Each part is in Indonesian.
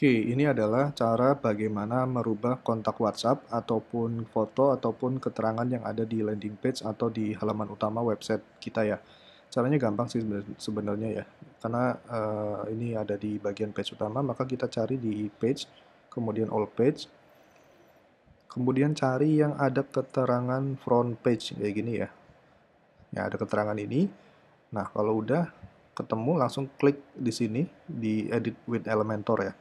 Oke, ini adalah cara bagaimana merubah kontak WhatsApp ataupun foto ataupun keterangan yang ada di landing page atau di halaman utama website kita ya. Caranya gampang sih sebenarnya ya, karena uh, ini ada di bagian page utama, maka kita cari di page, kemudian all page, kemudian cari yang ada keterangan front page kayak gini ya. Ya ada keterangan ini. Nah kalau udah ketemu langsung klik di sini di edit with Elementor ya.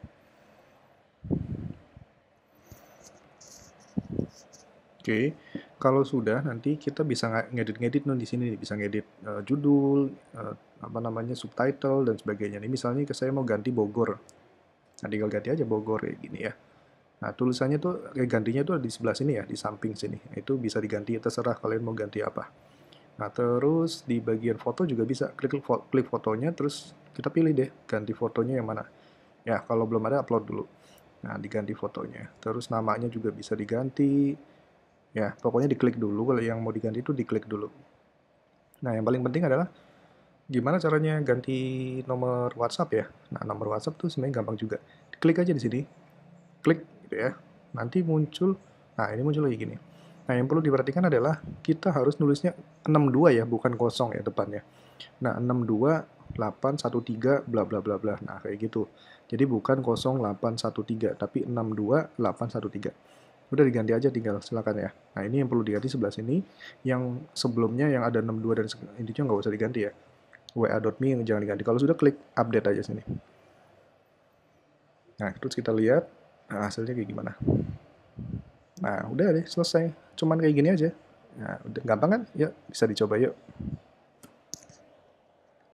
Oke, kalau sudah nanti kita bisa ngedit-ngedit nih di sini bisa ngedit uh, judul, uh, apa namanya subtitle dan sebagainya. Ini misalnya saya mau ganti Bogor, nah tinggal ganti aja Bogor kayak gini ya. Nah tulisannya tuh kayak eh, gantinya tuh ada di sebelah sini ya, di samping sini. Nah, itu bisa diganti terserah kalian mau ganti apa. Nah terus di bagian foto juga bisa klik klik fotonya, terus kita pilih deh ganti fotonya yang mana. Ya kalau belum ada upload dulu. Nah diganti fotonya. Terus namanya juga bisa diganti ya pokoknya diklik dulu kalau yang mau diganti itu diklik dulu nah yang paling penting adalah gimana caranya ganti nomor WhatsApp ya nah nomor WhatsApp tuh sebenarnya gampang juga klik aja di sini klik gitu ya nanti muncul nah ini muncul lagi gini nah yang perlu diperhatikan adalah kita harus nulisnya 62 ya bukan kosong ya depannya nah 62 813 bla bla bla bla nah kayak gitu jadi bukan 0813 tapi 62813 udah diganti aja tinggal silakan ya nah ini yang perlu diganti sebelah sini yang sebelumnya yang ada 62 dan intinya nggak usah diganti ya wa.me yang jangan diganti kalau sudah klik update aja sini nah terus kita lihat nah, hasilnya kayak gimana nah udah deh selesai cuman kayak gini aja nah udah gampang kan ya bisa dicoba yuk